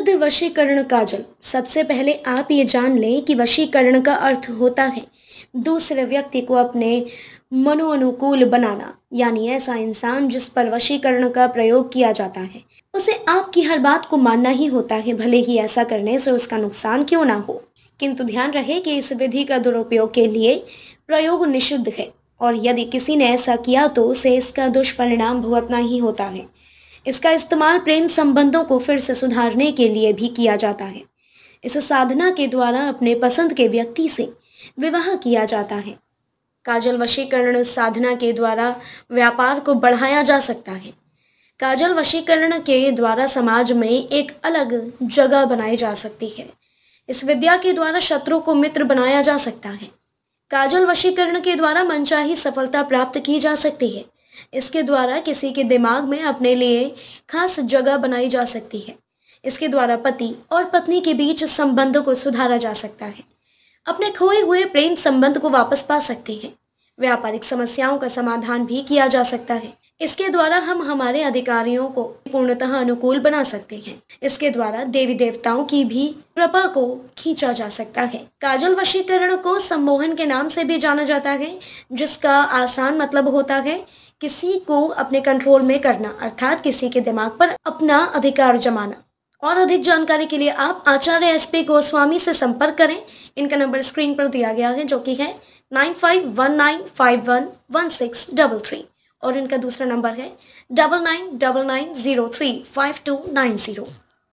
शुद्ध वशीकरण का जल सबसे पहले आप ये जान लें कि वशीकरण का अर्थ होता है दूसरे व्यक्ति को अपने मनो अनुकूल बनाना यानी ऐसा इंसान जिस पर वशीकरण का प्रयोग किया जाता है उसे आपकी हर बात को मानना ही होता है भले ही ऐसा करने से उसका नुकसान क्यों ना हो किंतु ध्यान रहे कि इस विधि का दुरुपयोग के लिए प्रयोग निषिद्ध है और यदि किसी ने ऐसा किया तो उसे इसका दुष्परिणाम भुगतना ही होता है इसका इस्तेमाल प्रेम संबंधों को फिर से सुधारने के लिए भी किया जाता है इस साधना के द्वारा अपने पसंद के व्यक्ति से विवाह किया जाता है काजल वशीकरण साधना के द्वारा व्यापार को बढ़ाया जा सकता है काजल वशीकरण के द्वारा समाज में एक अलग जगह बनाई जा सकती है इस विद्या के द्वारा शत्रु को मित्र बनाया जा सकता है काजल वशीकरण के द्वारा मनचाही सफलता प्राप्त की जा सकती है इसके द्वारा किसी के दिमाग में अपने लिए खास जगह बनाई जा सकती है इसके द्वारा पति और पत्नी के बीच संबंधों को सुधारा जा सकता है अपने खोए हुए प्रेम संबंध को वापस पा सकते हैं व्यापारिक समस्याओं का समाधान भी किया जा सकता है इसके द्वारा हम हमारे अधिकारियों को पूर्णतः अनुकूल बना सकते हैं इसके द्वारा देवी देवताओं की भी कृपा को खींचा जा सकता है काजल वशीकरण को सम्मोहन के नाम से भी जाना जाता है जिसका आसान मतलब होता है किसी को अपने कंट्रोल में करना अर्थात किसी के दिमाग पर अपना अधिकार जमाना और अधिक जानकारी के लिए आप आचार्य एस पी गोस्वामी से संपर्क करें इनका नंबर स्क्रीन पर दिया गया है जो कि है nine five one nine five one one six double three और इनका दूसरा नंबर है double nine double nine zero three five two nine zero